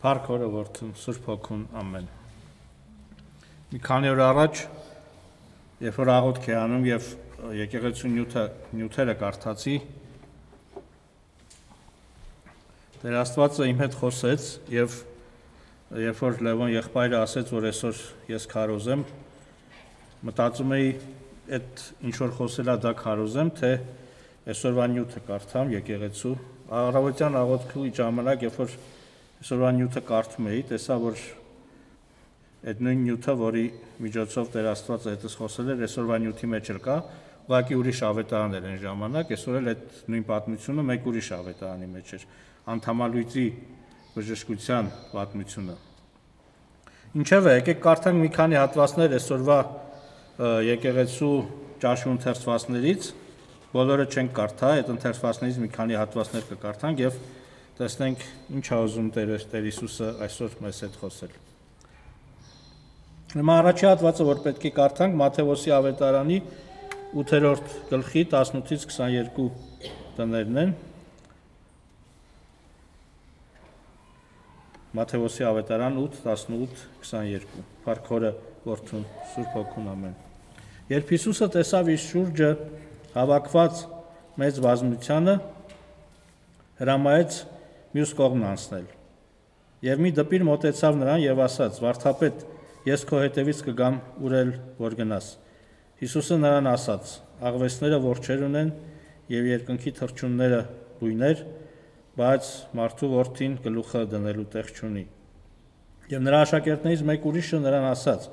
Փառք օրորորդում Սուրբ Հոգուն ամեն։ Մի քանի օր առաջ երբ որ աղոթք է անում եւ եկեղեցու նյութը նյութերը կարդացի Տեր Աստվածը իմ հետ խոսեց եւ երբ որ Լևոն եղբայրը ասեց որ այսօր ես քարոզեմ մտածում էի այդ ինչ որ խոսելա դա քարոզեմ թե այսօրվա նյութը կարդամ եկեղեցու առավոտյան աղոթքի ժամանակ երբ որ Այսօրվա նյութը կարդում էի, տեսա, որ այդ նույն նյութը, որի միջոցով Տեր Աստված այդպես խոսել էր, այսօրվա նյութի մեջ էլ կա, ուղղակի ուրիշ ավետարան էր այն ժամանակ, այսօր էլ այդ նույն պատմությունը մեկ ուրիշ ավետարանի մեջ էր, անթամալույծի բժշկության պատմությունը։ Ինչևէ, եկեք կարդանք մի քանի հատվածներ այսօրվա եկեղեցու ճաշու ընթերցվածներից, բոլորը չենք կարդա, այդ ընթերցվածներից մի քանի հատվածներ կկարդանք եւ կա տեսնենք ինչ ա ուզում Տեր Տեր Հիսուսը այսօր մեզ հետ խոսել։ Հիմա առաջի հատվածը, որ պետք է կարդանք Մատթեոսի ավետարանի 8-րդ գլխի 18-ից 22 տներն են։ Մատթեոսի ավետարան 8:18-22։ Փարքորը որդուն Սուրբ Հոգուն ամեն։ Երբ Հիսուսը տեսավ իր շուրջը հավաքված մեծ բազմությանը, հրամայեց մյուս կողմն անցնել։ Եվ մի դպիր մտեցավ նրան եւ ասաց. «Վարդապետ, ես քո հետևից կգամ ուրել, որ գնաս»։ Հիսուսը նրան ասաց. «Աղվեսները ворչեր ունեն եւ երկնքի թրջունները բույներ, բայց մարդու որդին գլուխը դնելու տեղ չունի»։ Եվ նրա աշակերտներից մեկ ուրիշը նրան ասաց.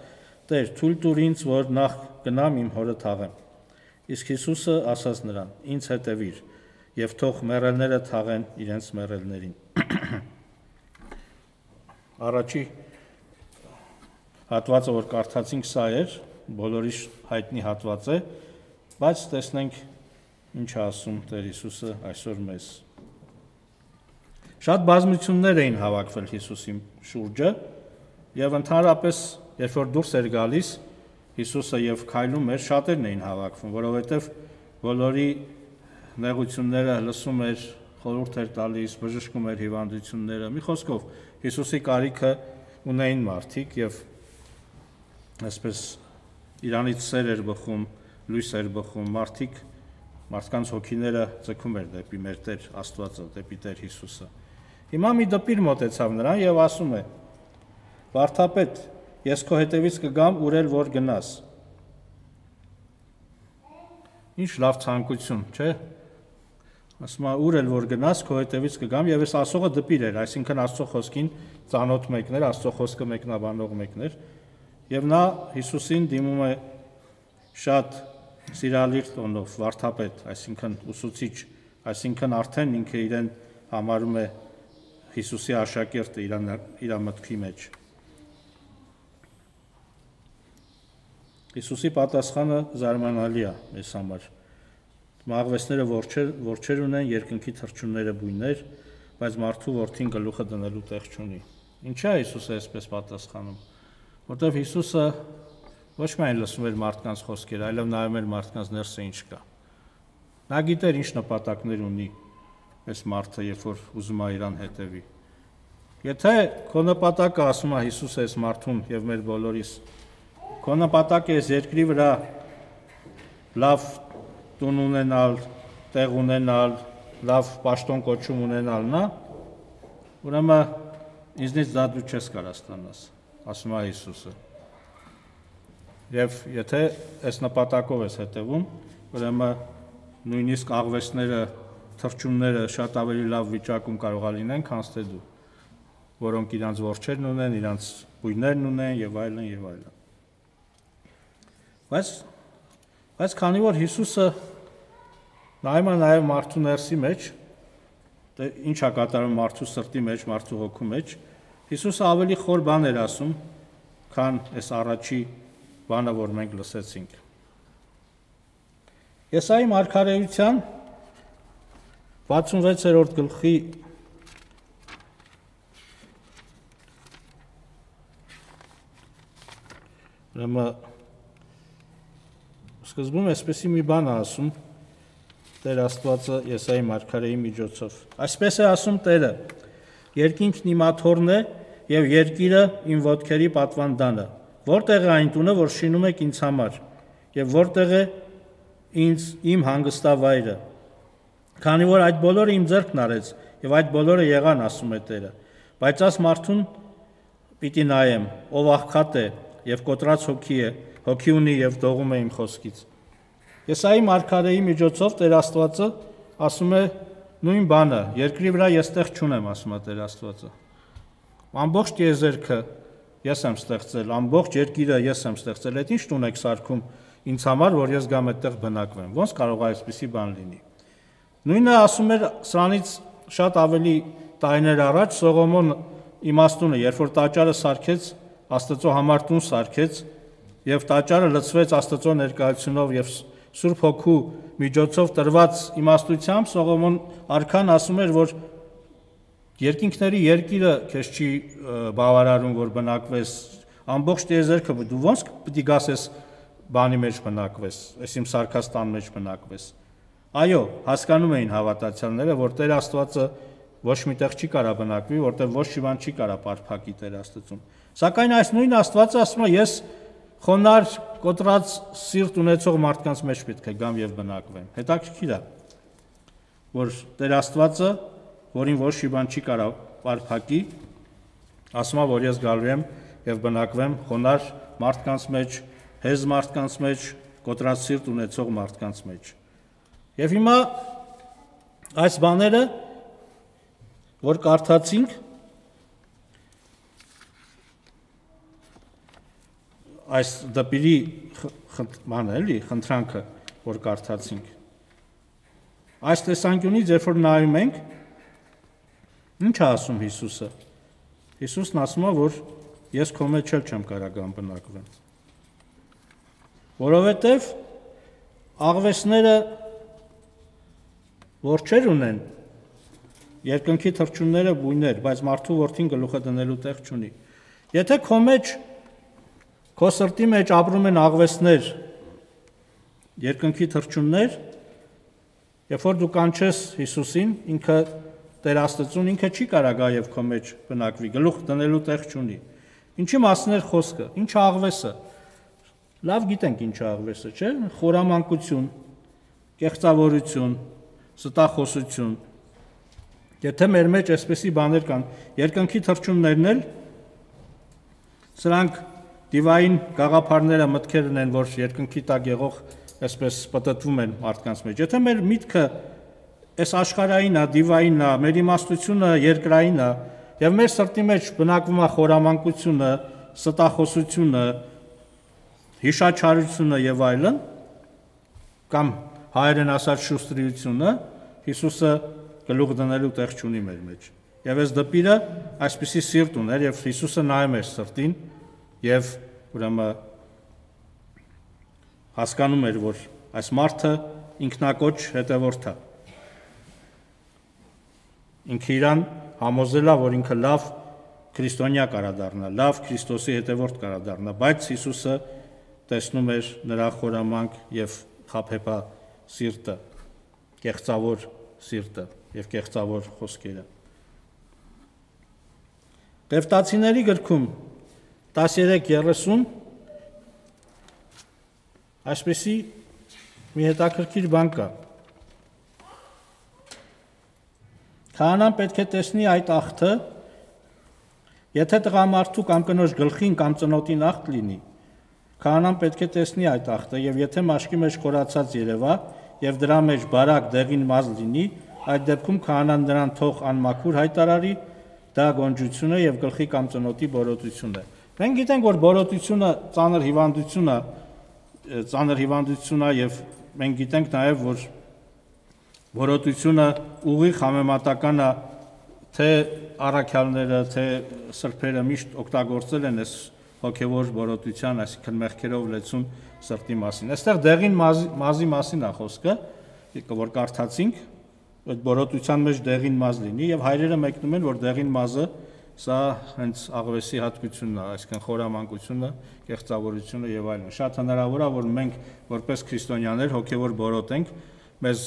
«Տեր, թույլ տուր ինձ, որ նախ գնամ իմ հորը թաղեմ»։ Իսկ Հիսուսը ասաց նրան. «Ինձ հետևիր» եւ թող մեռելները թաղեն իրենց մեռելներին։ Առաջի հատվածը, որ կարդացինք, սա էր, բոլորիս հայտնի հատված է, բայց տեսնենք ինչ ասում Տեր Հիսուսը այսօր մեզ։ Շատ բազմություններ էին հավաքվել Հիսուսի շուրջը եւ ընդհանրապես երբ որ դուրս էր գալիս Հիսուսը եւ քայլում էր, շատերն էին հավաքվում, որովհետեւ բոլորի նեղությունները լսում էր, խորհուրդ էր տալիս, բժշկում էր հիվանդությունները։ Մի խոսքով, Հիսուսի կարիքը ունեին մարդիկ եւ այսպես Իրանից սեր էր բխում, լույս էր բխում, մարդիկ մարդկանց հոգիները ձգում էր դեպի մեր Տեր Աստվածը, դեպի Տեր Հիսուսը։ Հիմա մի դպիր մտեցավ նրան եւ ասում է. Վարդապետ, ես քո հետևից կգամ ուրել որ գնաս։ Ինչ լավ ցանկություն, չէ՞ ասում է ուր էլ որ գնաս քո հետևից կգամ եւ այս ասողը դպիր էր այսինքն աստծո խոսքին ծանոթ մեկներ աստծո խոսքը մեկնաբանող մեկներ եւ նա Հիսուսին դիմում է շատ սիրալիր տոնով վարդապետ այսինքն ուսուցիչ այսինքն արդեն ինքը իրեն համարում է Հիսուսի աշակերտը իր իր մտքի մեջ Հիսուսի պատասխանը զարմանալի է այս համար Մաղվեսները որջեր, որջեր ունեն, երկնքի թրջունները բույներ, բայց մարդու որդին գլուխը դնելու տեղ չունի։ Ինչա Հիսուսը այսպես պատասխանում։ Որտեվ Հիսուսը ոչ միայն լսում էր մարդկանց խոսքերը, այլև նայում էր մարդկանց ներսը ինչ կա։ Նա գիտեր ինչ նպատակներ ունի այս մարդը, երբ որ ուզում է իրան հետևի։ Եթե քո նպատակը ասում է Հիսուսը այս մարդուն եւ մեր բոլորիս, քո նպատակը այս երկրի վրա լավ տուն ունենալ, տեղ ունենալ, լավ պաշտոն կոչում ունենալն է, ուրեմն ինձնից դա դու չես կարա ստանաս, ասում է Հիսուսը։ Եվ եթե այս նպատակով ես հետևում, ուրեմն նույնիսկ աղվեսները, թրջունները շատ ավելի լավ վիճակում կարողա լինեն, քան թե դու, որոնք իրանց ворչերն ունեն, իրանց բույներն ունեն եւ այլն եւ այլն։ Բայց այլ, Բայց քանի որ Հիսուսը նայում է նաև մարդու ներսի մեջ, թե ինչ է կատարում մարդու սրտի մեջ, մարդու հոգու մեջ, Հիսուսը ավելի խոր բան էր ասում, քան այս առաջի բանը, որ մենք լսեցինք։ Եսայի մարգարեության 66-րդ գլխի ուրեմն Սկզբում այսպեսի մի բան ասում Տեր Աստվածը Եսայի մարգարեի միջոցով։ Այսպես է ասում Տերը. Երկինքն իմ աթոռն է եւ երկիրը իմ ոտքերի պատվանդանը։ Որտեղ է այն տունը, որ շինում եք ինձ համար, եւ որտեղ է ինձ իմ հանգստավայրը։ Քանի որ այդ բոլորը իմ ձեռքն արեց եւ այդ բոլորը եղան, ասում է Տերը։ Բայց աս մարդուն պիտի նայեմ, ով աղքատ է եւ կոտրած հոգի է, հոգի ունի եւ դողում է իմ խոսքից։ Եսայի մարգարեի միջոցով Տեր Աստվածը ասում է նույն բանը, երկրի վրա ես տեղ չունեմ, ասում է Տեր Աստվածը։ Ամբողջ եզերքը ես եմ ստեղծել, ամբողջ երկիրը ես եմ ստեղծել։ Այդ ինչ տունեք սարքում ինձ համար, որ ես գամ այդտեղ բնակվեմ։ Ոնց կարող է այսպիսի բան լինի։ Նույնը ասում էր սրանից շատ ավելի տարիներ առաջ Սողոմոն իմաստունը, երբ որ տաճարը սարքեց, Աստծո համար տուն սարքեց, եւ տաճարը լցվեց Աստծո ներկայությունով եւ Սուրբ Հոգու միջոցով տրված իմաստությամբ Սողոմոն արքան ասում էր, որ երկինքների երկիրը քեզ չի բավարարում, որ բնակվես ամբողջ տիեզերքը, դու ոնց պիտի գաս ես բանի մեջ բնակվես, այս իմ սարկաստան մեջ բնակվես։ Այո, հասկանում էին հավատացյալները, որ Տեր Աստվածը ոչ միտեղ չի կարա բնակվի, որտեղ ոչ մի բան չի կարա պարփակի Տեր Աստծուն։ Սակայն այս նույն Աստվածը ասում է, ես խոնար կոտրած սիրտ ունեցող մարդկանց մեջ պետք է գամ եւ բնակվեմ։ Հետաքրքիր է, որ Տեր Աստվածը, որին ոչ մի բան չի կարող վարփակի, ասում է, որ ես գալու եմ եւ բնակվեմ խոնար մարդկանց մեջ, հեզ մարդկանց մեջ, կոտրած սիրտ ունեցող մարդկանց մեջ։ Եվ հիմա այս բաները, որ կարդացինք, այս դպիրի խնդմանը էլի խնդրանքը որ կարդացինք այս տեսանկյունից երբ որ նայում ենք ի՞նչ է ասում Հիսուսը Հիսուսն ասում է որ ես քո մեջ չեմ կարող ամբնակվել որովհետև աղվեսները որջեր ունեն երկնքի թրջունները բույներ բայց մարդու որդին գլուխը դնելու տեղ չունի եթե քո մեջ Քո սրտի մեջ ապրում են աղվեսներ, երկնքի թրջուններ, Երբ որ դու կանչես Հիսուսին, ինքը Տեր Աստծուն ինքը չի կարա գա եւ քո մեջ բնակվի, գլուխ դնելու տեղ չունի։ Ինչի մասն է խոսքը, ինչ աղվեսը։ Լավ գիտենք ինչ աղվեսը, չէ՞։ Խորամանկություն, կեղծավորություն, ստախոսություն։ Եթե մեր մեջ այսպիսի բաներ կան, երկնքի թրջուններն էլ սրանք Դիվային գաղափարները, մտքերն են, որ երկնքի տակ եղող այսպես պատտվում են մարդկանց մեջ։ Եթե մեր միտքը այս աշխարհային է, դիվային է, մեր իմաստությունը երկրային է, եւ մեր սրտի մեջ բնակվում է խորամանկությունը, ստախոսությունը, հիշաչարությունը եւ այլն, կամ հայերեն ասած շուստրիությունը, Հիսուսը գլուխ դնելու տեղ չունի մեր մեջ։ Եվ այս դպիրը այսպիսի սիրտ ուներ եւ Հիսուսը նայում էր սրտին, եւ ուրեմն հասկանում էր, որ այս մարդը ինքնակոչ հետևորդ է։ Ինքը իրան համոզելա, որ ինքը լավ քրիստոնյա կարա դառնա, լավ Քրիստոսի հետևորդ կարա դառնա, բայց Հիսուսը տեսնում էր նրա խորամանկ եւ խափեփա սիրտը, կեղծավոր սիրտը եւ կեղծավոր խոսքերը։ Տեվտացիների գրքում 13:30 այսպեսի մի հետաքրքիր բան կա։ Քահանան պետք է տեսնի այդ ախտը, եթե տղամարդու կամ կնոջ գլխին կամ ծնոտին ախտ լինի, քահանան պետք է տեսնի այդ ախտը եւ եթե մաշկի մեջ կորացած երևա եւ դրա մեջ բարակ դեղին մազ լինի, այդ դեպքում քահանան նրան թող անմաքուր հայտարարի, դա գոնջություն է եւ գլխի կամ ծնոտի բորոտություն է։ Մենք գիտենք, որ բորոտությունը ծանր հիվանդությունը ծանր հիվանդությունն է եւ մենք գիտենք նաեւ, որ բորոտությունը ուղի համեմատական է թե առաքյալները, թե սրբերը միշտ օգտագործել են այս հոգևոր բորոտության, այսինքն մեղքերով լեցուն սրտի մասին։ Այստեղ դեղին մազի, մազի մասին է խոսքը, որ կարդացինք, այդ բորոտության մեջ դեղին մազ լինի եւ հայրերը մեկնում են, որ դեղին մազը մազ Սա հենց աղվեսի հատկությունն է, այսինքն խորամանկությունը, կեղծավորությունը եւ այլն։ Շատ հնարավոր է, որ մենք որպես քրիստոնյաներ հոգեոր բորոտենք, մեզ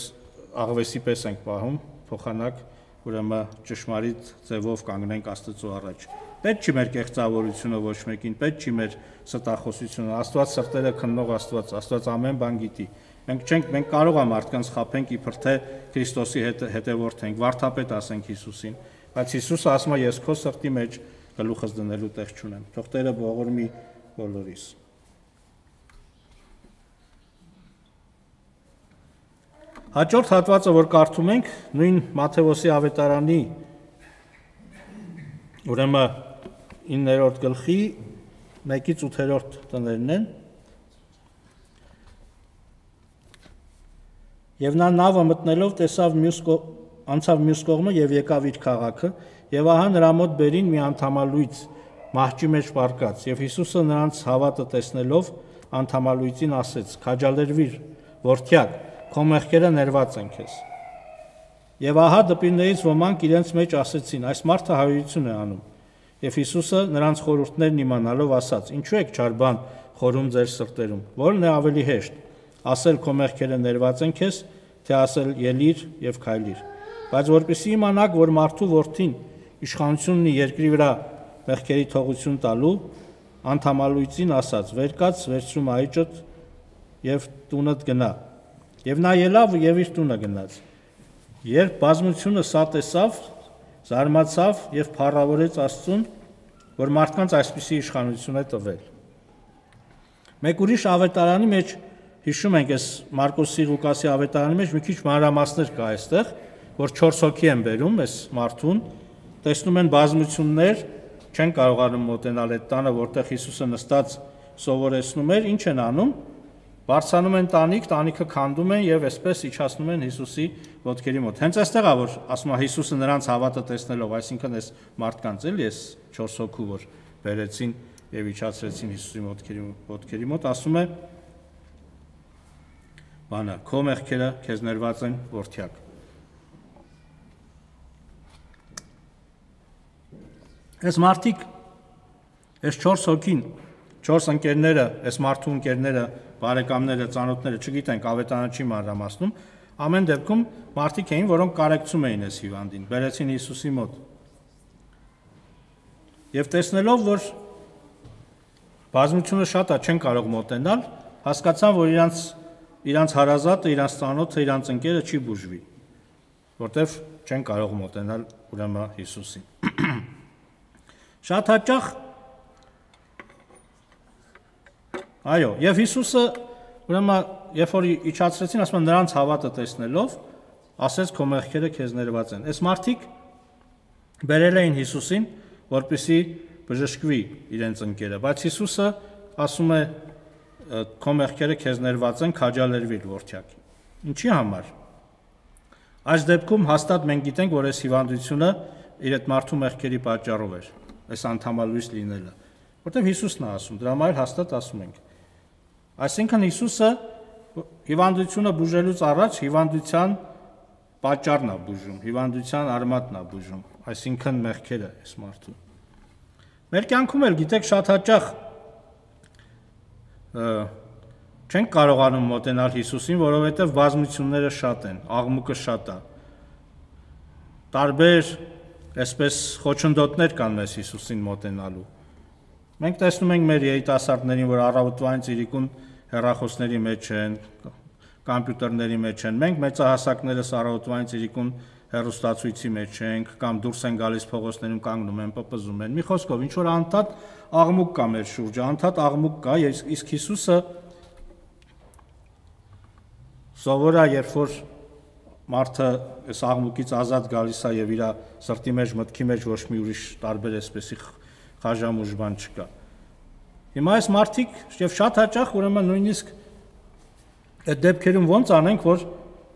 աղվեսի պես ենք պահում, փոխանակ ուրեմն ճշմարիտ ձևով կանգնենք Աստծո առաջ։ Պետք չի մեր կեղծավորությունը ոչ մեկին, պետք չի մեր ստախոսությունը։ Աստված սրտերը քննող Աստված, Աստված ամեն բան գիտի։ Մենք չենք, մենք կարող ենք մարդկանց խափենք իբր թե Քրիստոսի հետ հետևորդ ենք, վարդապետ ասենք Հիսուսին։ հետ, Բայց Հիսուսը ասում է ես քո սրտի մեջ գլուխս դնելու տեղ չունեմ։ Թող Տերը ողորմի բոլորիս։ Հաջորդ հատվածը, որ կարդում ենք, նույն Մաթեոսի ավետարանի ուրեմն 9-րդ գլխի 1-ից 8-րդ տներն են։ Եվ նա նավը մտնելով տեսավ մյուս անցավ մյուս կողմը եւ եկավ իր քաղաքը եւ ահա նրա մոտ բերին մի անթամալույց մահճի մեջ վարկած եւ Հիսուսը նրանց հավատը տեսնելով անթամալույցին ասեց քաջալերվիր որդյակ քո մեղքերը ներված են քեզ Եվ ահա դպիրներից ոմանք իրենց մեջ ասեցին. այս մարդը հայրություն է անում։ Եվ Հիսուսը նրանց խորհուրդներն իմանալով ասաց. Ինչու եք ճարբան խորում ձեր սրտերում։ Որն է ավելի հեշտ։ Ասել քո մեղքերը ներված են քեզ, թե ասել ելիր եւ քայլիր բայց որպեսզի իմանաք, որ մարդու ворթին իշխանությունն է երկրի վրա մեղքերի թողություն տալու, անթամալույցին ասած, վեր կաց, վերցրում այճոտ եւ տունդ գնա։ Եվ նա ելավ եւ իր տունը գնաց։ Երբ բազմությունը սա տեսավ, զարմացավ եւ փառավորեց Աստծուն, որ մարդկանց այսպիսի իշխանություն է տվել։ Մեկ ուրիշ ավետարանի մեջ հիշում ենք այս Մարկոսի Ղուկասի ավետարանի մեջ մի քիչ մանրամասներ կա այստեղ, որ 4 հոգի են վերում այս մարդուն, տեսնում են բազմություններ, չեն կարողանում մոտենալ այդ տանը, որտեղ Հիսուսը նստած սովորեցնում էր, ինչ են անում։ Բարձանում են տանիք, տանիքը քանդում են եւ այսպես իջացնում են Հիսուսի ոտքերի մոտ։ Հենց այստեղ է որ ասում է Հիսուսը նրանց հավատը տեսնելով, այսինքն այս մարդկանց էլի այս 4 հոգու որ բերեցին եւ իջացրեցին Հիսուսի ոտքերի ոտքերի մոտ, ասում է. «Բանը, քո մեղքերը քեզ ներված են, որդյակ»։ Այս մարդիկ այս 4 հոգին, 4 ընկերները, այս մարդու ընկերները, բարեկամները, ծանոթները, չգիտենք, ավետարանը չի մանրամասնում, ամեն դեպքում մարդիկ էին, որոնք կարեկցում էին այս հիվանդին, բերեցին Հիսուսի մոտ։ Եվ տեսնելով, որ բազմությունը շատ է, չեն կարող մոտենալ, հասկացան, որ իրանց իրանց հարազատը, իրանց ծանոթը, իրանց ընկերը չի բուժվի, որտեվ չեն կարող մոտենալ ուրեմն Հիսուսին։ Շատ հաճախ այո, եւ Հիսուսը ուրեմն երբ որ իջացրեցին, ասում են նրանց հավատը տեսնելով, ասեց քո մեղքերը քեզ ներված են։ Այս մարդիկ բերել էին Հիսուսին, որպիսի բժշկվի իրենց ընկերը, բայց Հիսուսը ասում է քո մեղքերը քեզ ներված են, քաջալերվիր որդյակ։ Ինչի համար։ Այս դեպքում հաստատ մենք գիտենք, որ այս հիվանդությունը իր այդ մարդու մեղքերի պատճառով էր այս անթամալույս լինելը, որտեղ Հիսուսն է ասում, դրա համար հաստատ ասում ենք։ Այսինքն Հիսուսը հիվանդությունը բուժելուց առաջ հիվանդության պատճառն է բուժում, հիվանդության արմատն է բուժում, այսինքն մեղքերը այս մարդու։ Մեր կյանքում էլ գիտեք շատ հաճախ չենք կարողանում մոտենալ Հիսուսին, որովհետև բազմությունները շատ են, աղմուկը շատ է։ Տարբեր այսպես խոչընդոտներ կան մեզ Հիսուսին մոտենալու։ Մենք տեսնում ենք մեր երիտասարդներին, որ առավոտվանից իրիկուն հեռախոսների մեջ են, համբյուտերների մեջ են։ Մենք մեծահասակներս առավոտվանից իրիկուն հեռուստացույցի մեջ ենք կամ դուրս են գալիս փողոցներում կանգնում են, պպզում են։ Մի խոսքով, ինչ որ անդադ աղմուկ կա մեր շուրջը, անդադ աղմուկ կա, իսկ Հիսուսը սովորա, երբ որ մարդը այս աղմուկից ազատ գալիս է եւ իր սրտի մեջ մտքի մեջ ոչ մի ուրիշ տարբեր էսպեսի խաժամուժ բան չկա։ Հիմա այս մարդիկ եւ շատ հաճախ ուրեմն նույնիսկ այդ դեպքերում ո՞նց անենք, որ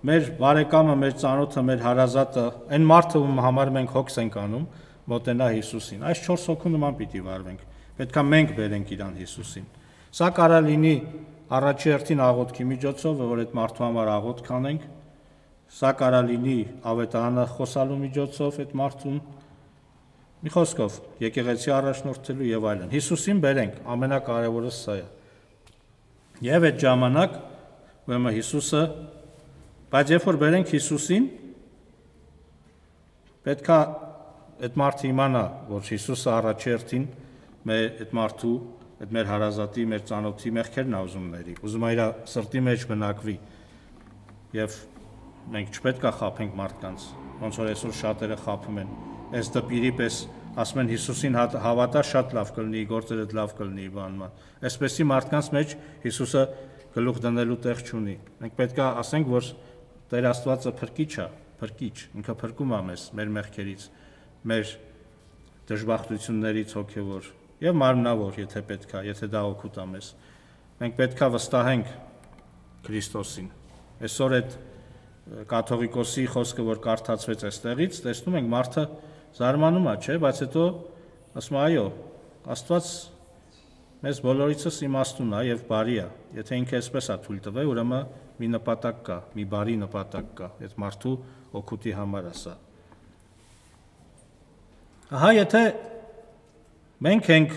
մեր բարեկամը, մեր ծանոթը, մեր հարազատը, այն մարդը, ում համար մենք հոգս ենք անում, մոտենա Հիսուսին։ Այս 4 հոգու նման պիտի վարվենք։ Պետքա մենք բերենք իրան Հիսուսին։ Սա կարա լինի առաջի հերթին աղոթքի միջոցով, որ այդ մարդու համար աղոթք անենք, Սա կարա լինի ավետարանախոսալու միջոցով այդ մարդուն։ Մի խոսքով, եկեղեցի առաջնորդելու եւ այլն։ Հիսուսին բերենք, ամենակարևորը սա է։ Եվ այդ ժամանակ ուրեմն Հիսուսը, բայց երբ որ բերենք Հիսուսին, պետքա այդ մարդը իմանա, որ Հիսուսը առաջերտին մեր այդ մարդու, այդ մեր հարազատի, մեր ծանոթի մեղքերն ա ուզում ների։ Ուզում է իր սրտի մեջ բնակվի։ Եվ մենք չպետք է խափենք մարդկանց, ոնց որ այսօր շատերը խափում են։ Այս դպիրի պես ասում են Հիսուսին հա-, հավատա շատ լավ կլինի, գործերդ լավ կլինի բանման։ Այսպեսի մարդկանց մեջ Հիսուսը գլուխ դնելու տեղ չունի։ Մենք պետք է ասենք, որ Տեր Աստվածը փրկիչ է, փրկիչ, ինքը փրկում է մեզ մեր մեղքերից, մեր դժբախտություններից հոգևոր եւ մարմնավոր, եթե պետք է, եթե դա օգուտ է մեզ։ Մենք պետք է վստահենք Քրիստոսին։ Այսօր այդ կաթողիկոսի խոսքը, որ կարդացվեց այստեղից, տեսնում ենք մարդը զարմանում է, չէ, բայց հետո ասում այո, Աստված մեզ բոլորիցս իմաստուն է եւ բարի է։ Եթե ինքը այսպես է թույլ տվել, ուրեմն մի նպատակ կա, մի բարի նպատակ կա այդ մարդու օգուտի համար ասա։ Ահա եթե մենք ենք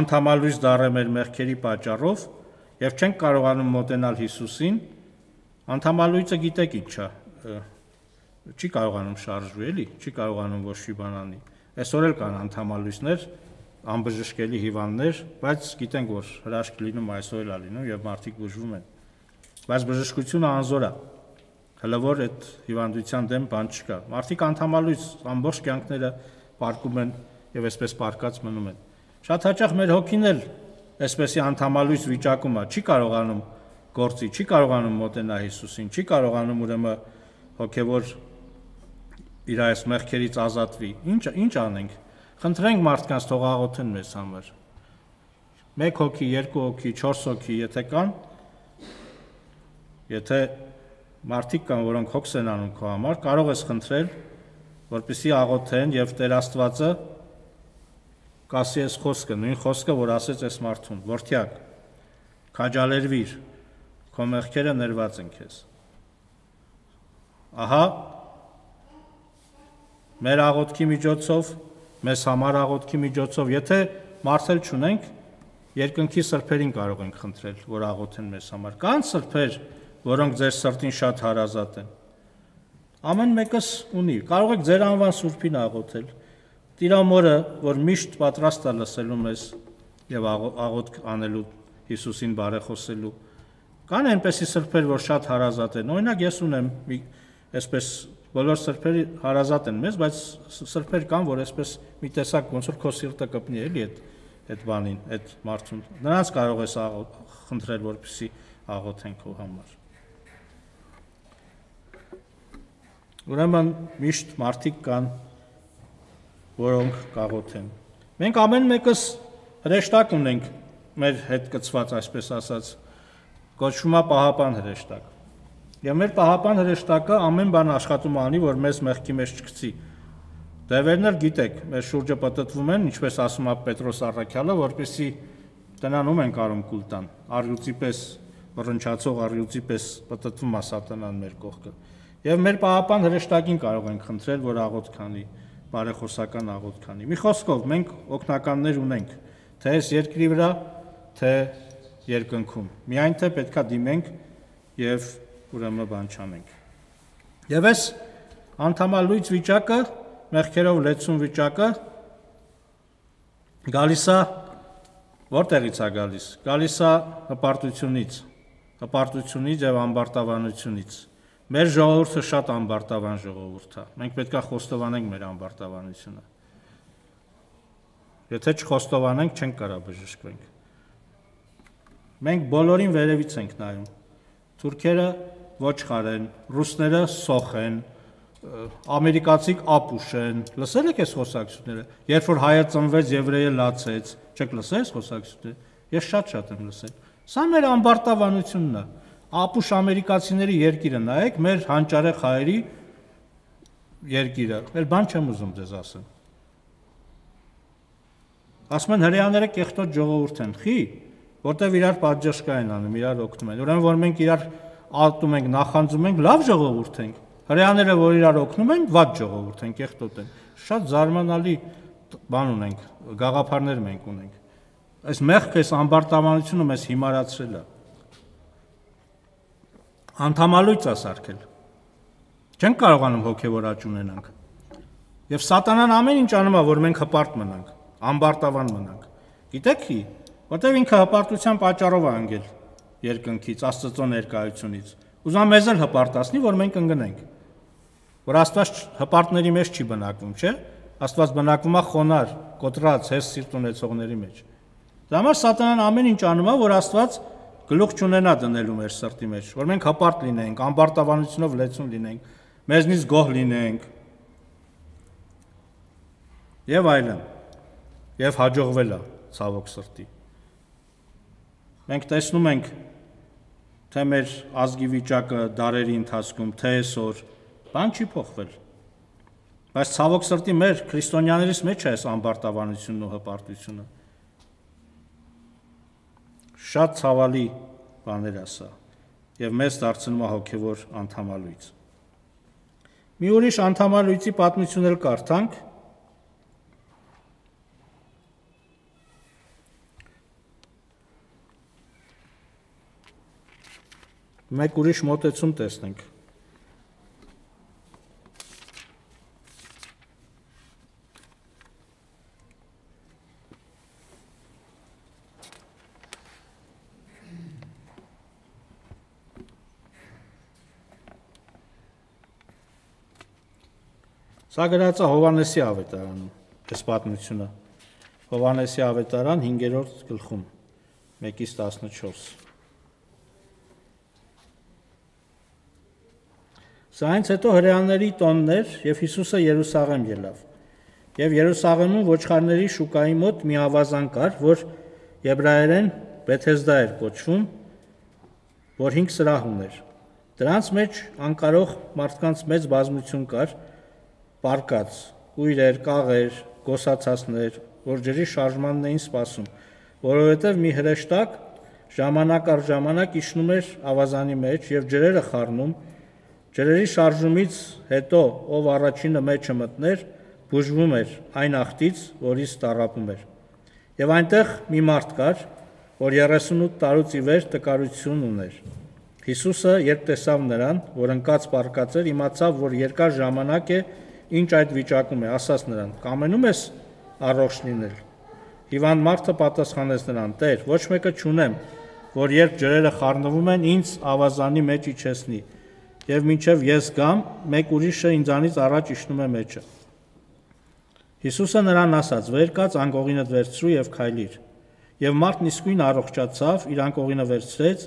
անթամալույս դառը մեր մեղքերի պատճառով եւ չենք կարողանում մոտենալ Հիսուսին, Անթամալույցը գիտեք ինչա, չի կարողանում շարժվի, էլի, չի կարողանում ոչ մի բան անի։ Այսօր էլ կան անթամալույցներ, անբժշկելի հիվանդներ, բայց գիտենք որ հրաշք լինում այսօր էլ է լինում եւ մարդիկ բուժվում են։ Բայց բժշկությունը անզոր է։ Հələ որ այդ հիվանդության դեմ բան չկա։ Մարդիկ անթամալույց ամբողջ կյանքները պարկում են եւ այսպես պարկած մնում են։ Շատ հաճախ մեր հոգին էլ այսպեսի անթամալույց վիճակում է, չի կարողանում գործի, չի կարողանում մոտենա Հիսուսին, չի կարողանում ուրեմն հոգևոր իր այս մեղքերից ազատվի։ Ինչ ինչ անենք։ Խնդրենք մարդկանց թող աղոթեն մեզ համար։ 1 հոգի, 2 հոգի, 4 հոգի, եթե կան, եթե մարդիկ կան, որոնք հոգս են անում քո համար, կարող ես խնդրել, որպեսզի աղոթեն եւ Տեր Աստվածը կասի այս խոսքը, նույն խոսքը, որ ասեց այս մարդուն, որդյակ, քաջալերվիր, Քո մեղքերը ներված են քեզ։ Ահա մեր աղոթքի միջոցով, մեզ համար աղոթքի միջոցով, եթե մարտել չունենք, երկնքի սրբերին կարող ենք խնդրել, որ աղոթեն մեզ համար։ Կան սրբեր, որոնք ձեր սրտին շատ հարազատ են։ Ամեն մեկս ունի։ Կարող եք ձեր անվան սուրբին աղոթել։ Տիրամորը, որ միշտ պատրաստ է լսելու մեզ եւ աղոթք անելու Հիսուսին բարեխոսելու աղոտ Կան այնպեսի սրբեր, որ շատ հարազատ են։ Օրինակ ես ունեմ մի այսպես բոլոր սրբերը հարազատ են մեզ, բայց սրբեր կան, որ այսպես մի տեսակ ոնց որ քո սիրտը կպնի էլի այդ այդ բանին, այդ մարդուն։ Նրանց կարող ես խնդրել, որպեսի աղոթեն քո համար։ Ուրեմն միշտ մարդիկ կան, որոնք կաղոթեն։ Մենք ամեն մեկս հրեշտակ ունենք մեր հետ կծված, այսպես ասած, կոչվում է պահապան հրեշտակ։ Եվ մեր պահապան հրեշտակը ամեն բան աշխատում անի, որ մեզ մեղքի մեջ չգցի։ Դևերն էլ գիտեք, մեր շուրջը պատտվում են, ինչպես ասում է Պետրոս Առաքյալը, որպեսի տնանում են կարում կուլտան, առյուծի պես բռնչացող առյուծի պես պատտվում է սատանան մեր կողքը։ Եվ մեր պահապան հրեշտակին կարող ենք խնդրել, որ աղոտ քանի, բարեխոսական աղոտ քանի։ Մի խոսքով մենք օկնականներ ունենք, թե այս երկրի վրա, թե երկնքում։ Միայն թե պետքա դիմենք եւ ուրեմն բան չանենք։ Եվ այս անթամալույց վիճակը, մեղքերով լեցուն վիճակը գալիս է որտեղից է գալիս։ Գալիս է հպարտությունից, հպարտությունից եւ ամբարտավանությունից։ Մեր ժողովուրդը շատ ամբարտավան ժողովուրդ է։ Մենք պետքա խոստովանենք մեր ամբարտավանությունը։ Եթե չխոստովանենք, չենք կարող բժշկվենք։ Մենք բոլորին վերևից ենք նայում։ Թուրքերը ոչխար են, ռուսները սոխ են, ամերիկացիք ապուշ են։ Լսել եք այս խոսակցությունները։ Երբ որ հայը ծնվեց, եվրեյը լացեց, չեք լսել այս խոսակցությունները։ Ես շատ-շատ եմ լսել։ Սա մեր ամբարտավանությունն է։ Ապուշ ամերիկացիների երկիրը նայեք, մեր հանճարեղ հայերի երկիրը։ Էլ բան չեմ ուզում ձեզ ասեմ։ Ասում են հрьяաները կեղտոտ ժողովուրդ են, խի՞ որտեվ իրար պատժաշկա են անում, իրար օգնում են։ Ուրեմն որ մենք իրար ատում ենք, նախանձում ենք, լավ ժողովուրդ ենք։ Հрьяաները, որ իրար օգնում են, վատ ժողովուրդ են, կեղտոտ են։ Շատ զարմանալի բան ունենք, գաղափարներ մենք ունենք։ Այս մեղքը, այս ամբարտավանությունը մեզ հիմարացրել է։ Անթամալույց է սարքել։ Չենք կարողանում հոգևոր աճ ունենանք։ Եվ սատանան ամեն ինչ անում է, որ մենք հպարտ մնանք, ամբարտավան մնանք։ Գիտեք, որտեղ ինքը հպարտության պատճառով է անցել երկնքից, Աստծո ներկայությունից։ Ուզում մեզ էլ հպարտացնի, որ մենք ընկնենք։ Որ Աստված հպարտների մեջ չի բնակվում, չէ՞։ Աստված բնակվում է խոնար, կոտրած, հես սիրտ ունեցողների մեջ։ Դա համար սատանան ամեն ինչ անում է, որ Աստված գլուխ չունենա դնելու մեր սրտի մեջ, որ մենք հպարտ լինենք, ամբարտավանությունով լեցուն լինենք, մեզնից գոհ լինենք։ Եվ այլն։ Եվ հաջողվելա ցավոք սրտի։ Մենք տեսնում ենք, թե մեր ազգի վիճակը դարերի ընթացքում, թե այսօր բան չի փոխվել։ Բայց ցավոք սրտի մեր քրիստոնյաներից մեջ է այս ամբարտավանությունն ու հպարտությունը։ Շատ ցավալի բաներ ասա եւ մեզ դարձնում է հոգեվոր անդամալույց։ Մի ուրիշ անդամալույցի պատմություն էլ կարդանք, մեկ ուրիշ մոտեցում տեսնենք։ Սա գրած է Հովանեսի ավետարանում, այս պատմությունը։ Հովանեսի ավետարան 5-րդ գլխում, 1-ից 14։ Սայից հետո հрьяաների տոններ եւ Հիսուսը Երուսաղեմ ելավ։ Եվ Երուսաղեմում ոչխարների շուկայի մոտ մի ավազան կար, որ եբրայերեն Բեթեզդա էր կոչվում, որ 5 սրահ ուներ։ Դրանց մեջ անկարող մարդկանց մեծ բազմություն կար, պարկած, կույրեր, կաղեր, գոսացածներ, որ ջրի շարժմանն էին սպասում, որովհետև մի հրեշտակ ժամանակ առ ժամանակ իջնում էր ավազանի մեջ եւ ջրերը խառնում էր Ջրերի շարժումից հետո ով առաջինը մեջը մտներ, բուժվում էր այն ախտից, որից տարապում էր։ Եվ այնտեղ մի մարդ կար, որ 38 տարուց ի վեր տկարություն ուներ։ Հիսուսը, երբ տեսավ նրան, որ ընկած պարկած էր, իմացավ, որ երկար ժամանակ է, ինչ այդ վիճակում է, ասաց նրան. «Կամենում ես առողջ լինել»։ Հիվանդ մարդը պատասխանեց նրան. «Տեր, ոչ մեկը չունեմ, որ երբ ջրերը խառնվում են, ինձ ավազանի մեջ իջեցնի, եւ մինչեւ ես գամ, մեկ ուրիշը ինձանից առաջ իշնում է մեջը։ Հիսուսը նրան ասաց. «Վեր կաց անկողինդ վերցրու եւ քայլիր»։ Եվ մարդն իսկույն առողջացավ, իր անկողինը վերցրեց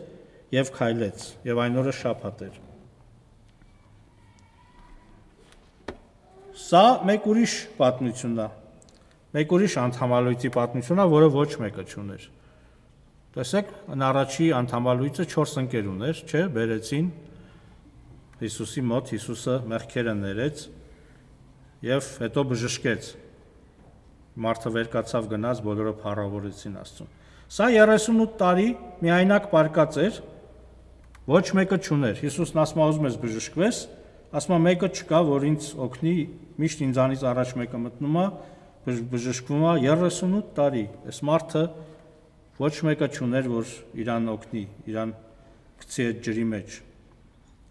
եւ քայլեց, եւ այն օրը շաբաթ էր։ Սա մեկ ուրիշ պատմությունն է։ Մեկ ուրիշ անթամալույցի պատմությունն է, որը ոչ մեկը չուներ։ Տեսեք, ն առաջի անթամալույցը 4 ընկեր ուներ, չէ՞, բերեցին Հիսուսի մոտ Հիսուսը մեղքերը ներեց եւ հետո բժշկեց։ Մարդը վեր կացավ գնաց, բոլորը փառավորեցին Աստծուն։ Սա 38 տարի միայնակ պարկած էր, ոչ մեկը չուներ։ Հիսուսն ասում է ուզում ես բժշկվես, ասում է մեկը չկա, որ ինձ օգնի, միշտ ինձանից առաջ մեկը մտնում է, բժշկվում է 38 տարի։ Այս մարդը ոչ մեկը չուներ, որ իրան օգնի, իրան գցի այդ ջրի մեջ։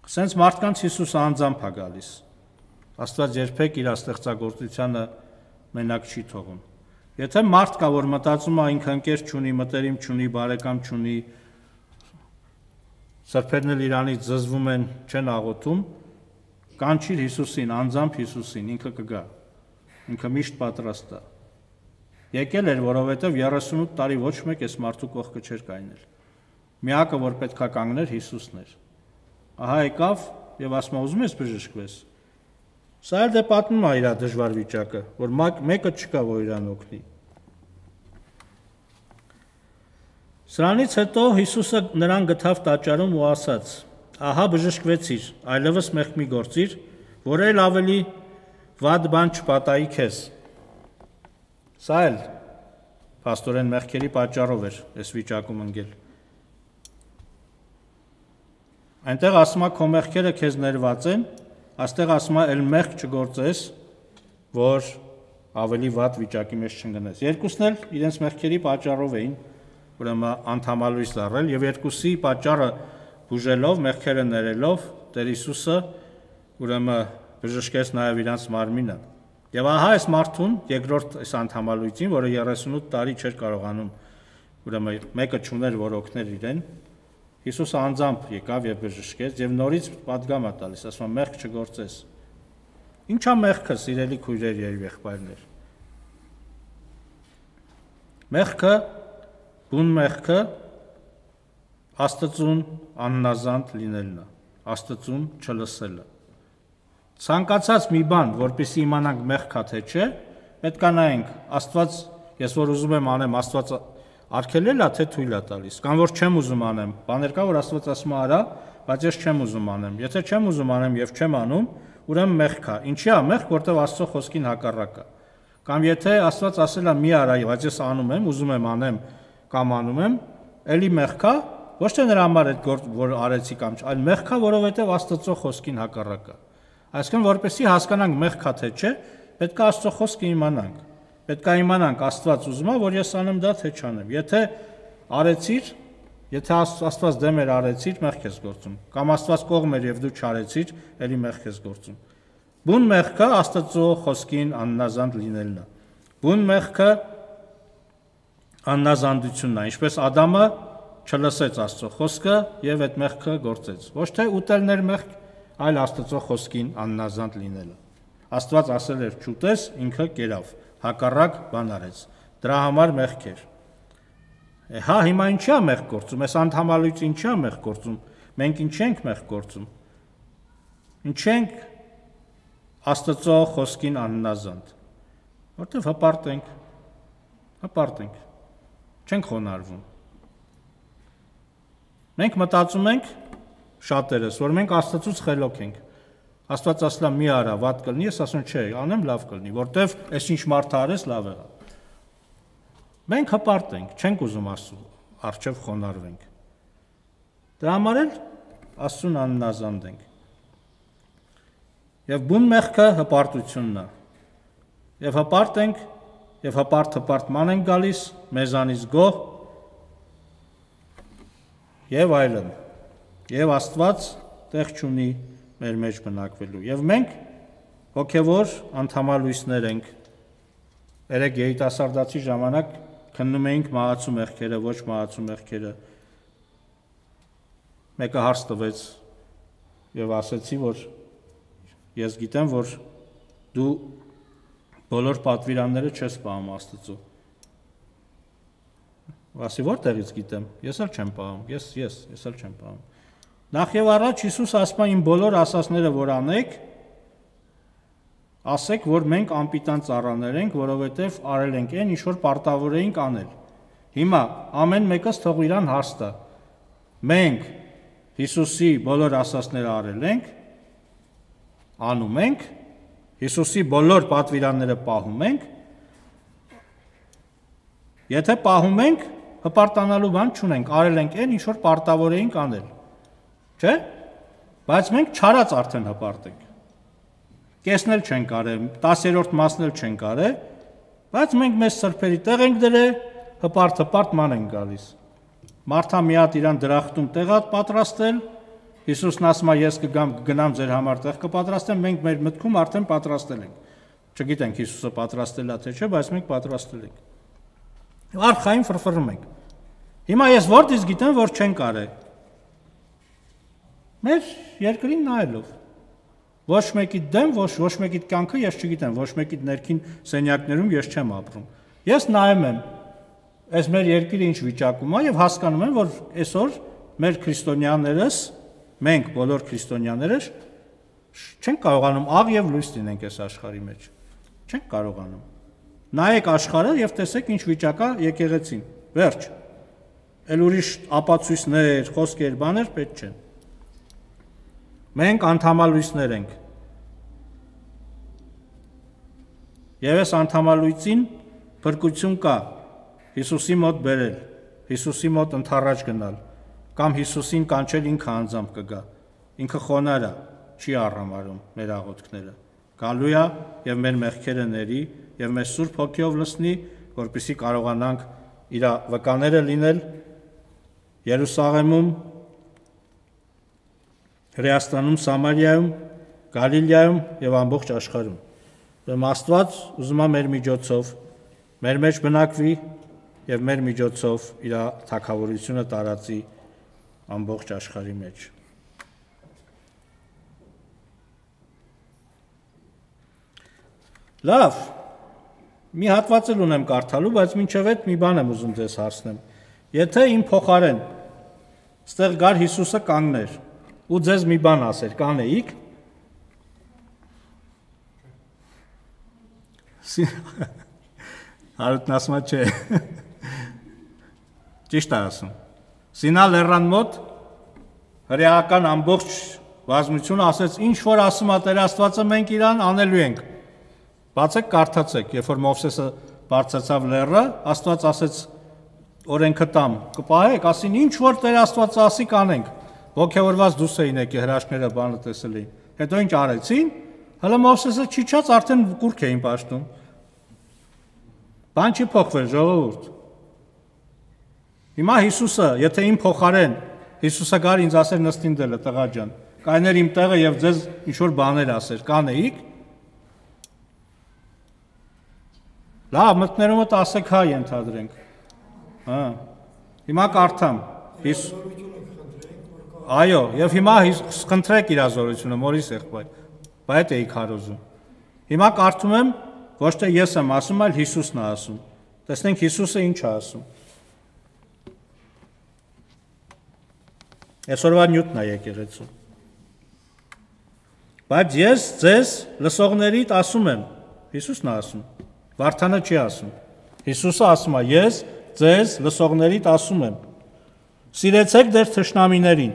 Սենց մարդկանց Հիսուս անձամբ է գալիս։ Աստված երբեք իր աստեղծագործությանը մենակ չի թողում։ Եթե մարդ կա, որ մտածում է ինքն ընկեր չունի, մտերիմ չունի, բարեկամ չունի, սրբերն էլ իրանից զզվում են, չեն աղոթում, կանչիր Հիսուսին, անձամբ Հիսուսին, ինքը կգա։ Ինքը միշտ պատրաստ է։ Եկել էր, որովհետև 38 տարի ոչ մեկ այս մարդու կողքը չէր կայնել։ Միակը, որ պետքա կանգներ, Հիսուսն էր ահա եկավ եւ ասում է ուզում ես բժշկվես։ Սա էլ դե պատմում է իր դժվար վիճակը, որ մեկը չկա, որ իրան օգնի։ Սրանից հետո Հիսուսը նրան գտավ տաճարում ու ասաց. «Ահա բժշկվեցիր, այլևս մեղք մի գործիր, որ էլ ավելի վատ բան չպատահի քեզ»։ Սա էլ Պաստորեն մեղքերի պատճառով էր այս վիճակում ընկել։ Այնտեղ ասում է քո մեղքերը քեզ ներված են, աստեղ ասում է ել մեղք չգործես, որ ավելի վատ վիճակի մեջ չընկնես։ Երկուսն էլ իրենց մեղքերի պատճառով էին ուրեմն անթամալույս լարել եւ երկուսի պատճառը բուժելով, մեղքերը ներելով Տեր Հիսուսը ուրեմն բժշկեց նաեւ իրենց մարմինը։ Եվ ահա այս մարդուն երկրորդ այս անթամալույցին, որը 38 տարի չէր կարողանում ուրեմն մեկը ճուներ, որ օգներ իրեն, Հիսուսը անձամբ եկավ եւ բժշկեց եւ նորից պատգամ է տալիս, ասում է՝ «Մեղք չգործես»։ Ինչա մեղքը, սիրելի քույրեր եւ եղբայրներ։ Մեղքը, բուն մեղքը Աստծուն աննազանդ լինելն է, Աստծուն չլսելը։ Ցանկացած մի բան, որpիսի իմանանք մեղքա թե չէ, պետք է նայենք Աստված, ես որ ուզում եմ անեմ, Աստված արգելել է թե թույլ է տալիս։ Կամ որ չեմ ուզում անեմ, բաներ կա որ Աստված ասում է արա, բայց ես չեմ ուզում անեմ։ Եթե չեմ ուզում անեմ եւ չեմ անում, ուրեմն մեղք է։ Ինչի՞ է մեղք, որտեղ Աստծո խոսքին հակառակ է։ Կամ եթե Աստված ասել է՝ «Մի արա», բայց ես անում եմ, ուզում եմ անեմ կամ անում եմ, ելի մեղք է, ոչ թե նրա համար այդ գործ որ արեցի կամ այլ մեղքա, որովհետեւ Աստծո խոսքին հակառակ է։ Այսինքն, որպեսզի հասկանանք մեղքա թե չէ, պետք է Աստծո խոսքը իմանանք։ Պետք է իմանանք Աստված ուզում է, որ ես անեմ դա թե չանեմ։ Եթե արեցիր, եթե Աստված դեմ էր արեցիր, մեղք ես գործում։ Կամ Աստված կողմ էր եւ դու չարեցիր, ելի մեղք ես գործում։ Բուն մեղքը Աստծո խոսքին աննազանդ լինելն է։ Բուն մեղքը աննազանդությունն է, ինչպես Ադամը չլսեց Աստծո խոսքը եւ այդ մեղքը գործեց։ Ոչ թե ուտելներ մեղք, այլ Աստծո խոսքին աննազանդ լինելը։ Աստված ասել էր՝ «Չուտես», ինքը կերավ հակառակ բան արեց։ Դրա համար մեղք էր։ Հա հիմա ինչա մեղք գործում, այս անդամալույց ինչա մեղք գործում, մենք ինչ ենք մեղք գործում։ Ինչ ենք Աստծո խոսքին աննազանդ։ Որտեվ հպարտենք, հպարտենք, չենք խոնարվում։ Մենք մտածում ենք շատերս, որ մենք Աստծուց խելոք ենք։ Աստված ասլա մի արա, վատ կլինի, ես ասում չէ, անեմ լավ կլինի, որտեվ ես ինչ մարդ արես, լավ եղա։ Մենք հպարտ ենք, չենք ուզում Աստծո արժև խոնարհվենք։ Դրա համար էլ Աստծուն աննազանդ ենք։ Եվ բուն մեղքը հպարտությունն է։ Եվ հպարտ ենք, եւ հպարտ հպարտման են գալիս մեզանից գող եւ այլն։ Եվ Աստված տեղ չունի մեր մեջ բնակվելու։ Եվ մենք հոգևոր անդամալույսներ ենք։ Երեք երիտասարդացի ժամանակ քննում էինք մահացու մեղքերը, ոչ մահացու մեղքերը։ Մեկը հարց տվեց եւ ասացի, որ ես գիտեմ, որ դու բոլոր պատվիրանները չես պահում Աստծո։ Ասի որտեղից գիտեմ։ Ես էլ չեմ պահում։ Ես ես, ես էլ չեմ պահում։ Նախ եւ առաջ Հիսուս ասում է իմ բոլոր ասածները որ անեք, ասեք, որ մենք անպիտան ծառաներ ենք, որովհետև արել ենք այն, ինչ որ պարտավոր էինք անել։ Հիմա ամեն մեկս թող իրան հարց տա։ Մենք Հիսուսի բոլոր ասածները արել ենք, անում ենք, Հիսուսի բոլոր պատվիրանները պահում ենք։ Եթե պահում ենք, հպարտանալու բան չունենք, արել ենք այն, ինչ որ պարտավոր էինք անել չէ՞։ Բայց մենք չարած արդեն հպարտենք։ Կեսնել չենք արել, 10-րդ մասն էլ չենք արել, բայց մենք մեզ սրբերի տեղ ենք դրել, հպարտ-հպարտ ման են գալիս։ Մարթա մի հատ իրան դրախտում տեղ հատ պատրաստել, Հիսուսն ասում է ես կգամ գնամ ձեր համար տեղ կպատրաստեմ, մենք մեր մտքում արդեն պատրաստել ենք։ Չգիտենք Հիսուսը պատրաստել է թե չէ, բայց մենք պատրաստել ենք։ Արխային ֆրֆռում ենք։ Հիմա ես որտից գիտեմ, որ չեն կարել։ Մեր երկրին նայելով ոչ մեկի դեմ, ոչ ոչ մեկի կյանքը ես չգիտեմ, ոչ մեկի ներքին սենյակներում ես չեմ ապրում։ Ես նայում եմ այս մեր երկիրը ինչ վիճակում է եւ հասկանում եմ, որ այսօր մեր քրիստոնյաներս, մենք բոլոր քրիստոնյաներս չեն կարողանում աղ եւ լույս լինենք այս աշխարհի մեջ։ Չեն կարողանում։ Նայեք աշխարհը եւ տեսեք ինչ վիճակա եկեղեցին։ Վերջ։ Էլ ուրիշ ապացույցներ, խոսքեր, բաներ պետք չեն։ Մենք անդամալույսներ ենք։ Եվ այս անդամալույցին փրկություն կա Հիսուսի մոտ բերել, Հիսուսի մոտ ընթառաջ գնալ, կամ Հիսուսին կանչել ինքը անձամբ կգա։ Ինքը խոնարհ է, չի առամարում մեր աղոթքները։ Գալու է եւ մեր մեղքերը ների եւ մեր Սուրբ Հոգիով լցնի, որպիսի կարողանանք իր վկաները լինել Երուսաղեմում Հրեաստանում, Սամարիայում, Գալիլեայում եւ ամբողջ աշխարհում։ Ուրեմն Աստված ուզում է մեր միջոցով մեր մեջ բնակվի եւ մեր միջոցով իր թակավորությունը տարածի ամբողջ աշխարհի մեջ։ Լավ։ Մի հատված էլ ունեմ կարդալու, բայց մինչև այդ մի բան եմ ուզում ձեզ հարցնեմ։ Եթե իմ փոխարեն ստեղ գար Հիսուսը կանգներ, ու ձեզ մի բան ասեր, կանեիք։ Հարութն ասում է, չէ։ Ճիշտ է ասում։ Սինա լեռան մոտ հրեական ամբողջ բազմությունը ասեց, ինչ որ ասում է Տեր Աստվածը, մենք իրան անելու ենք։ Բացեք, կարդացեք, երբ որ Մովսեսը բարձացավ լեռը, Աստված ասեց օրենքը տամ, կպահեք, ասին ինչ որ Տեր Աստվածը ասի կանենք ողքեվորված դուրս էին եկել հրաշքները բանը տեսել էին։ Հետո ինչ արեցին։ Հələ Մովսեսը չիջած արդեն կուրք էին ճաշտում։ Բան չի փոխվել, ժողովուրդ։ Հիմա Հիսուսը, եթե իմ փոխարեն Հիսուսը գար ինձ ասեր նստին դելը տղա ջան, կայներ իմ տեղը եւ ձեզ ինչ որ բաներ ասեր, կանեիք։ Լավ, մտներումդ ասեք հա ենթադրենք։ Հա։ Հիմա կարդամ։ Հիսուս Այո, եւ հիմա խնդրեք իրազորությունը Մորիս եղբայր, բայց էի քարոզում։ Հիմա կարծում եմ ոչ թե ես եմ ասում, այլ Հիսուսն է ասում։ Տեսնենք Հիսուսը ինչ է ասում։ Այսօրվա նյութն է եկեղեցու։ Բայց ես ձեզ լսողներիդ ասում եմ, Հիսուսն է ասում։ Վարդանը չի ասում։ Հիսուսը ասում է. Ես ձեզ լսողներիդ ասում եմ։ Սիրեցեք ձեր թշնամիներին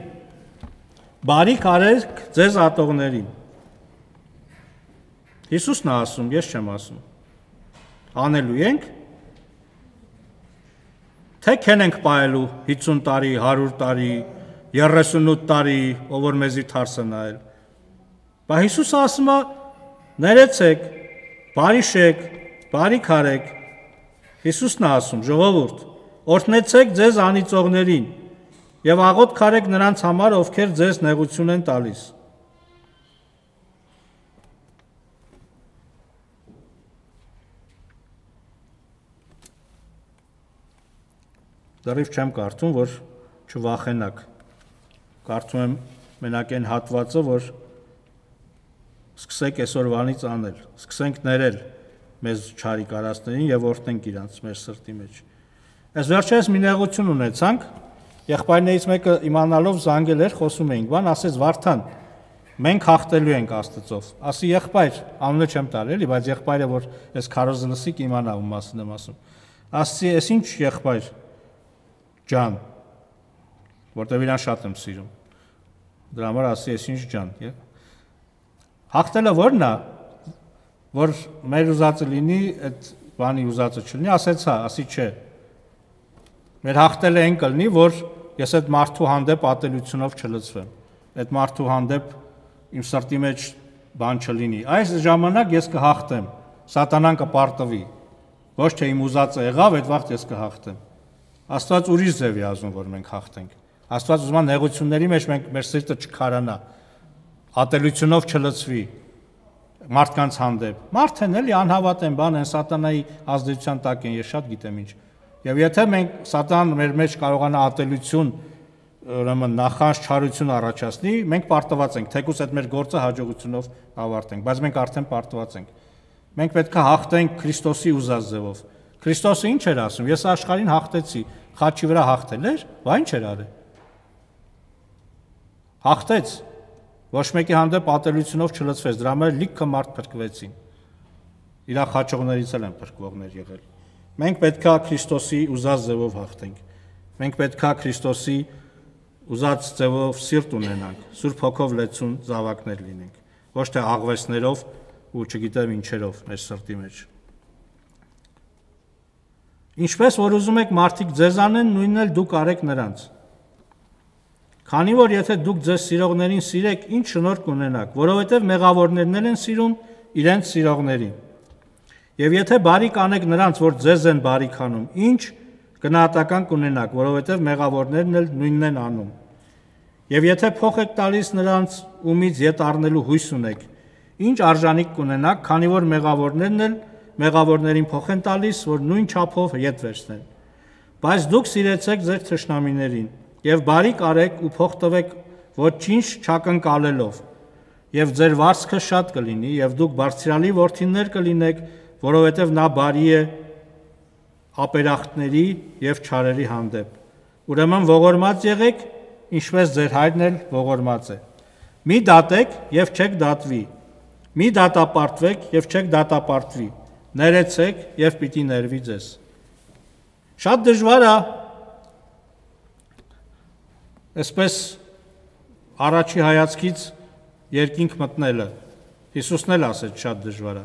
Բարի կարեք ձեզ ատողներին։ Հիսուսն է ասում, ես չեմ ասում։ Անելու ենք, թե քեն ենք պահելու 50 տարի, 100 տարի, 38 տարի, ով որ մեզի թարսը նայել։ Բա Հիսուսը ասում է, ներեցեք, բարիշեք, բարի քարեք։ Հիսուսն է ասում, ժողովուրդ, օրհնեցեք ձեզ անիծողներին, եւ աղոտ քարեք նրանց համար, ովքեր ձեզ նեղություն են տալիս։ Դեռիվ չեմ կարծում, որ չվախենակ։ Կարծում եմ մենակ այն հատվածը, որ սկսեք այսօրվանից անել, սկսենք ներել մեզ չարի կարասներին եւ օրտնենք իրանց մեր սրտի մեջ։ Այս վերջերս մի նեղություն ունեցանք, Եղբայրներից մեկը իմանալով զանգել էր, խոսում էինք, բան ասեց Վարդան, մենք հաղթելու ենք Աստծով։ Ասի եղբայր, անունը չեմ տալ էլի, բայց եղբայրը որ ես քարոզը լսիկ իմանա ու մասն եմ ասում։ Ասի, «Էս ինչ եղբայր ջան, որտեվ իրան շատ եմ սիրում»։ Դրա համար ասի, «Էս ինչ ջան», եւ հաղթելը որն է, որ մեր ուզածը լինի, այդ բանի ուզածը չլինի, ասեցա, ասի չէ, Մեր հաղթելը այն կլինի, որ ես այդ մարդու հանդեպ ատելությունով չլծվեմ։ Այդ մարդու հանդեպ իմ սրտի մեջ բան չլինի։ Այս ժամանակ ես կհաղթեմ։ Սատանան կպարտվի։ Ոչ թե իմ ուզածը եղավ, այդ վաղ ես կհաղթեմ։ Աստված ուրիշ ձև է ազում, որ մենք հաղթենք։ Աստված ուզում է նեղությունների մեջ մենք մեր սիրտը չքարանա, ատելությունով չլծվի մարդկանց հանդեպ։ Մարդ են էլի անհավատ են, բան են, սատանայի ազդեցության տակ են, ես շատ գիտեմ ինչ։ Եվ եթե մենք սատան մեր մեջ կարողանա ատելություն ուրեմն նախանշ չարություն առաջացնի, մենք պարտված ենք, թեկուզ այդ մեր գործը հաջողությունով ավարտենք, բայց մենք արդեն պարտված ենք։ Մենք պետք է հաղթենք Քրիստոսի ուզած ձևով։ Քրիստոսը ինչ էր ասում։ Ես աշխարհին հաղթեցի, խաչի վրա հաղթել էր, բա ինչ էր արել։ Հաղթեց։ Ոչ մեկի հանդեպ ապատելությունով չլծվեց, դրա համար լիքը մարդ փրկվեցին։ Իրա խաչողներից էլ են փրկվողներ եղել։ Մենք պետքա Քրիստոսի ուզած ձևով հաղթենք։ Մենք պետքա Քրիստոսի ուզած ձևով սիրտ ունենանք, Սուրբ Հոգով լեցուն զավակներ լինենք, ոչ թե աղվեսներով ու չգիտեմ ինչերով մեր սրտի մեջ։ Ինչպես որ ուզում եք մարդիկ ձեզ անեն, նույնն էլ դուք արեք նրանց։ Քանի որ եթե դուք ձեզ սիրողներին սիրեք, ինչ շնորհք ունենաք, որովհետև մեղավորներն են սիրում իրենց սիրողներին։ Եվ եթե բարի կանեք նրանց, որ ձեզ են բարի քանում, ինչ գնահատական կունենաք, որովհետև մեղավորներն էլ նույնն են անում։ Եվ եթե փոխ եք տալիս նրանց, ումից ետ առնելու հույս ունեք, ինչ արժանիք կունենաք, քանի որ մեղավորներն էլ մեղավորներին փոխ են տալիս, որ նույն չափով ետ վերցնեն։ Բայց դուք սիրեցեք ձեր ճշնամիներին եւ բարի կարեք ու փոխ տվեք ոչինչ չակնկալելով։ Եվ ձեր վարձքը շատ կլինի եւ դուք բարձրալի worth-իններ կլինեք, որովհետև նա բարի է ապերախտների եւ չարերի հանդեպ։ Ուրեմն ողորմած եղեք, ինչպես ձեր հայրն էլ ողորմած է։ Մի դատեք եւ չեք դատվի։ Մի դատապարտվեք եւ չեք դատապարտվի։ Ներեցեք եւ պիտի ներվի ձեզ։ Շատ դժվար է այսպես առաջի հայացքից երկինք մտնելը։ Հիսուսն էլ ասեց շատ դժվար է։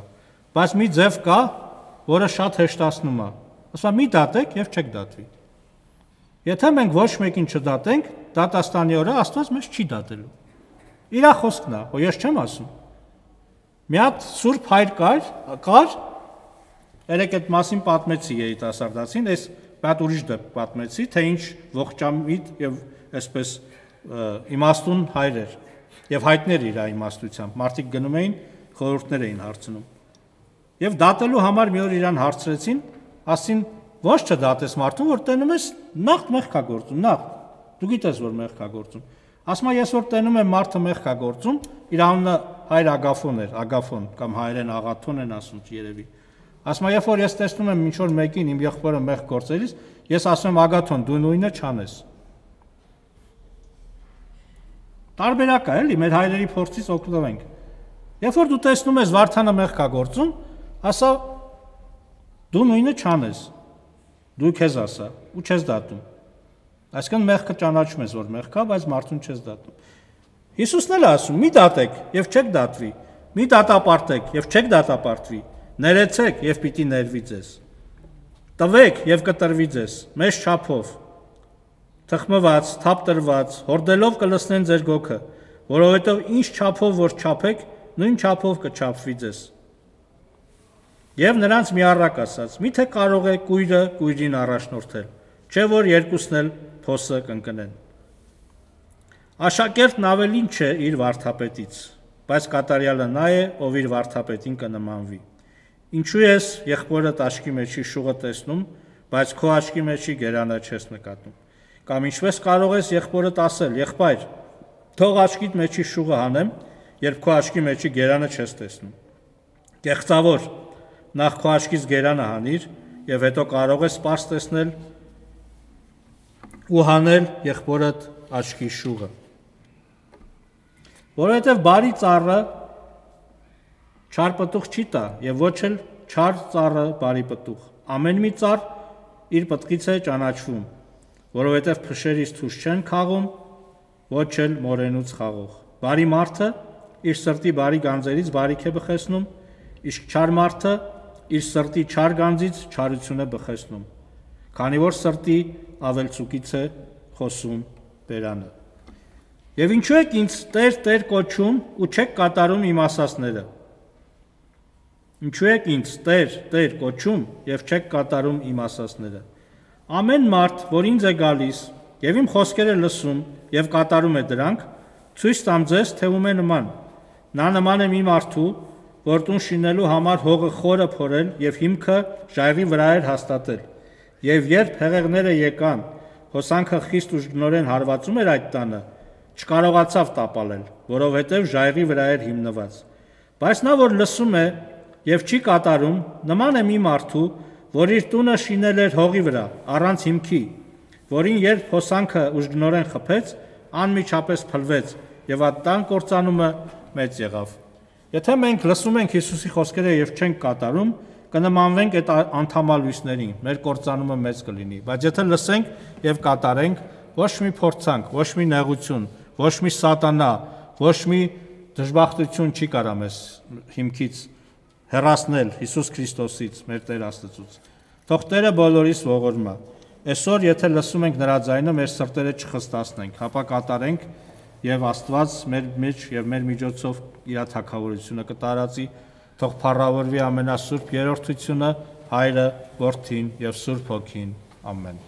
Բայց մի ձև կա, որը շատ հեշտացնում է։ Ասա մի դատեք եւ չեք դատվի։ Եթե մենք ոչ մեկին չդատենք, դատաստանի օրը Աստված մեզ չի դատելու։ Իրա խոսքն է, որ ես չեմ ասում։ Մի հատ Սուրբ հայր կար, կար, երեք այդ մասին պատմեցի երիտասարդացին, այս բայց ուրիշ դեպք պատմեցի, թե ինչ ողջամիտ եւ այսպես իմաստուն հայր էր եւ հայտներ իր իմաստությամբ։ Մարդիկ գնում էին, խորհուրդներ էին հարցնում։ Եվ դատելու համար մի օր իրան հարցրեցին, ասին ոչ թե դատես մարդուն, որ տենում ես նախ մեղքա գործում, նախ դու գիտես որ մեղքա գործում։ Ասում է ես որ տենում եմ մարդը մեղքա գործում, իր անունը հայր Ագաֆոն էր, Ագաֆոն կամ հայերեն Աղաթոն են ասում երևի։ Ասում է երբ որ ես տեսնում եմ ինչ որ մեկին իմ եղբորը մեղք գործելիս, ես ասում եմ Ագաթոն դու նույնը չանես։ Տարբերակա էլի մեր հայրերի փորձից օգտվենք։ Երբ որ դու տեսնում ես Վարդանը մեղքա գործում, ասա դու նույնը չանես։ Դու քեզ ասա ու չես դատում։ Այսինքն մեղքը ճանաչում ես, որ մեղքա, բայց մարդուն չես դատում։ Հիսուսն էլ ասում՝ մի դատեք եւ չեք դատվի։ Մի դատապարտեք եւ չեք դատապարտվի։ Ներեցեք եւ պիտի ներվի ձեզ։ Տվեք եւ կտրվի ձեզ մեծ չափով։ Թխմված, թափտրված, հորդելով կլցնեն ձեր գոքը, որովհետեւ ինչ չափով որ չափեք, նույն չափով կչափվի ձեզ եւ նրանց միառակ ասաց. «Միթե կարող է քույրը քույրին առաջնորդել, չէ որ երկուսն էլ փոսը կընկնեն»։ Աշակերտն ավելին չէ իր վարդապետից, բայց կատարյալը նա է, ով իր վարդապետին կնմանվի։ Ինչու ես եղբորդ աչքի մեջի շուղը տեսնում, բայց քո աչքի մեջի գերանը չես նկատում։ Կամ ինչպես կարող ես եղբորդ ասել, եղբայր, թող աչքիդ մեջի շուղը հանեմ, երբ քո աչքի մեջի գերանը չես տեսնում։ Կեղծավոր, նախ քո աչքից գերանը հանիր եւ հետո կարող ես սпарս տեսնել ու հանել եղբորդ աչքի շուղը որովհետև բարի ծառը չար պտուղ չի տա եւ ոչ էլ չար ծառը բարի պտուղ ամեն մի ծառ իր պտկից է ճանաչվում որովհետև փշերից ցույց չեն խաղում ոչ էլ մորենուց խաղող բարի մարդը իր սրտի բարի գանձերից բարիք է բխեցնում իսկ չար մարդը իր սրտի չար գանձից չարություն է բխեցնում, քանի որ սրտի ավելցուկից է խոսում Տերանը։ Եվ ինչու եք ինձ Տեր Տեր կոչում ու չեք կատարում իմ ասածները։ Ինչու եք ինձ Տեր Տեր կոչում եւ չեք կատարում իմ ասածները։ Ամեն մարդ, որ ինձ է գալիս եւ իմ խոսքերը լսում եւ կատարում է դրանք, ցույց տամ ձեզ, թե ում է նման։ Նա նման է մի մարդու, Որդուն շինելու համար հողը խորը փորել եւ հիմքը ժայռի վրա էր հաստատել։ Եվ երբ հեղեղները եկան, հոսանքը խիստ ու ժգնորեն հարվածում էր այդ տանը, չկարողացավ տապալել, որովհետև ժայռի վրա էր հիմնված։ Բայց նա որ լսում է եւ չի կատարում, նման է մի մարդու, որ իր տունը շինել էր հողի վրա, առանց հիմքի, որին երբ հոսանքը ուժգնորեն խփեց, անմիջապես փլվեց եւ այդ տան կործանումը մեծ եղավ։ Եթե մենք լսում ենք Հիսուսի խոսքերը եւ չենք կատարում, կնմանվենք այդ անթամալույսներին, մեր կործանումը մեծ կլինի։ Բայց եթե լսենք եւ կատարենք, ոչ մի փորձանք, ոչ մի նեղություն, ոչ մի սատանա, ոչ մի դժբախտություն չի կարա մեզ հիմքից հեռացնել Հիսուս Քրիստոսից, մեր Տեր Աստծուց։ Թող Տերը բոլորիս ողորմա։ Այսօր եթե լսում ենք նրա ձայնը, մեր սրտերը չխստացնենք, հապա կատարենք եւ Աստված մեր մեջ եւ մեր միջոցով իր թակավորությունը կտարածի, թող փառավորվի ամենասուրբ երրորդությունը, Հայրը, Որդին եւ Սուրբ Հոգին։ Ամեն։